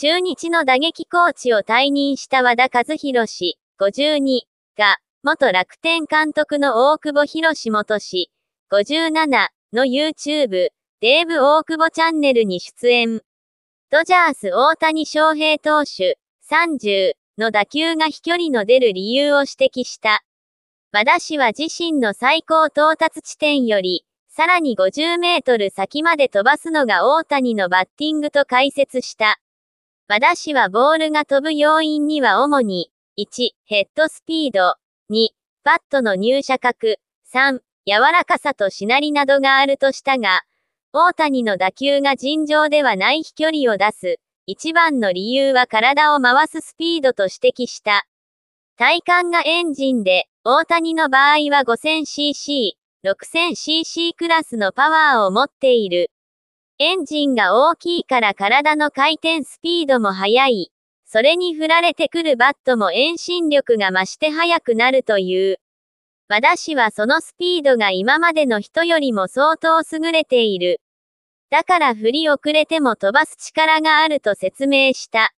中日の打撃コーチを退任した和田和弘氏、52が、元楽天監督の大久保博士元氏、57の YouTube、デーブ大久保チャンネルに出演。ドジャース大谷翔平投手、30の打球が飛距離の出る理由を指摘した。和田氏は自身の最高到達地点より、さらに50メートル先まで飛ばすのが大谷のバッティングと解説した。和田氏はボールが飛ぶ要因には主に、1、ヘッドスピード、2、バットの入射角、3、柔らかさとしなりなどがあるとしたが、大谷の打球が尋常ではない飛距離を出す、一番の理由は体を回すスピードと指摘した。体幹がエンジンで、大谷の場合は 5000cc、6000cc クラスのパワーを持っている。エンジンが大きいから体の回転スピードも速い。それに振られてくるバットも遠心力が増して速くなるという。和田氏はそのスピードが今までの人よりも相当優れている。だから振り遅れても飛ばす力があると説明した。